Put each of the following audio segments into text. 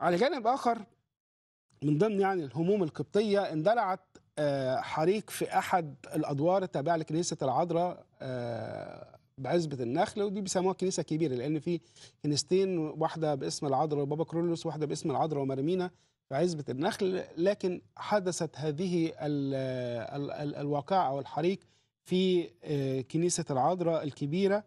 على جانب آخر من ضمن يعني الهموم القبطية اندلعت آه، حريق في أحد الأدوار التابعة لكنيسة العذراء آه، بعزبة النخل ودي بيسموها كنيسة كبيرة لأن في كنيستين واحدة باسم العذراء وبابا كرولوس واحدة باسم العذراء ومرمينا في عزبة النخل لكن حدثت هذه الواقعة أو الحريق في آه، كنيسة العذراء الكبيرة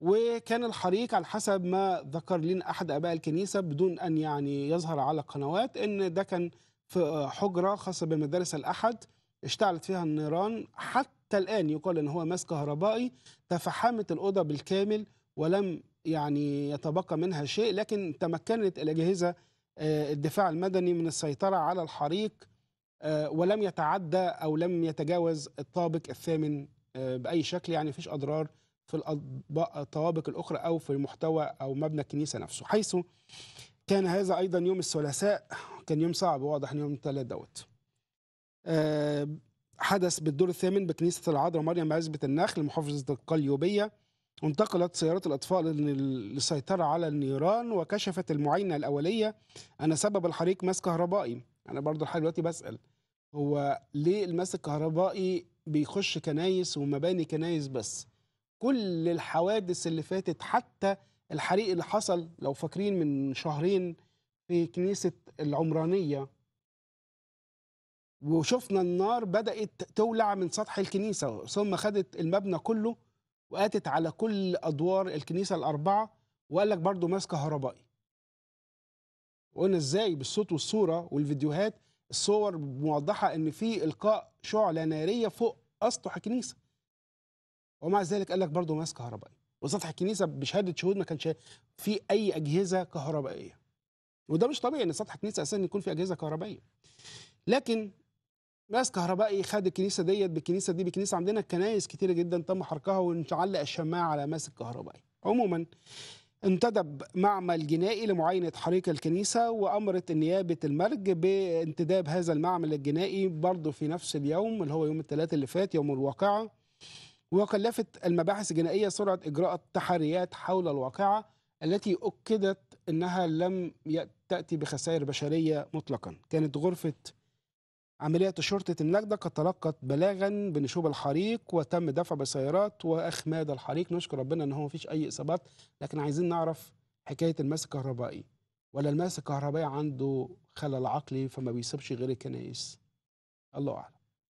وكان الحريق على حسب ما ذكر لنا احد اباء الكنيسه بدون ان يعني يظهر على قنوات ان ده كان في حجره خاصه بمدارس الاحد اشتعلت فيها النيران حتى الان يقال ان هو ماس كهربائي تفحمت الاوضه بالكامل ولم يعني يتبقى منها شيء لكن تمكنت الاجهزه آه، الدفاع المدني من السيطره على الحريق آه، ولم يتعدى او لم يتجاوز الطابق الثامن آه، باي شكل يعني فيش اضرار في الطوابق الأخرى أو في المحتوى أو مبنى الكنيسة نفسه حيث كان هذا أيضا يوم الثلاثاء كان يوم صعب واضح يوم الثلاث دوت آه، حدث بالدور الثامن بكنيسة العذراء مريم عزبة النخل محافظة القليوبية انتقلت سيارات الأطفاء للسيطرة على النيران وكشفت المعاينة الأولية أن سبب الحريق ماس كهربائي أنا برضو لحد دلوقتي بسأل هو ليه الماس الكهربائي بيخش كنايس ومباني كنايس بس كل الحوادث اللي فاتت حتى الحريق اللي حصل لو فاكرين من شهرين في كنيسة العمرانية وشفنا النار بدأت تولع من سطح الكنيسة ثم خدت المبنى كله وآتت على كل أدوار الكنيسة الأربعة وقال لك برضه ماس كهربائي وقلنا ازاي بالصوت والصورة والفيديوهات الصور موضحة ان في إلقاء شعلة نارية فوق أسطح الكنيسة ومع ذلك قال لك برضه ماس كهربائي وسطح الكنيسه بشهاده شهود ما كانش في اي اجهزه كهربائيه وده مش طبيعي ان سطح الكنيسه اساسا يكون في اجهزه كهربائيه لكن ماس كهربائي خد الكنيسه ديت بالكنيسه دي بكنيسه عندنا كنايس كتيره جدا تم حرقها ونعلق الشماعه على ماس الكهربائي عموما انتدب معمل جنائي لمعاينة حريق الكنيسة وأمرت نيابة المرج بانتداب هذا المعمل الجنائي برضه في نفس اليوم اللي هو يوم الثلاثاء اللي فات يوم الواقعة وكلفت المباحث الجنائية سرعة إجراء التحريات حول الواقعة التي أكدت أنها لم تأتي بخسائر بشرية مطلقا كانت غرفة عمليات شرطة النجدة قد تلقت بلاغا بنشوب الحريق وتم دفع بسيارات وأخماد الحريق نشكر ربنا أن هو مفيش أي إصابات لكن عايزين نعرف حكاية الماس الكهربائي ولا الماس الكهربائي عنده خلل عقلي فما بيسيبش غير الكنايس الله أعلم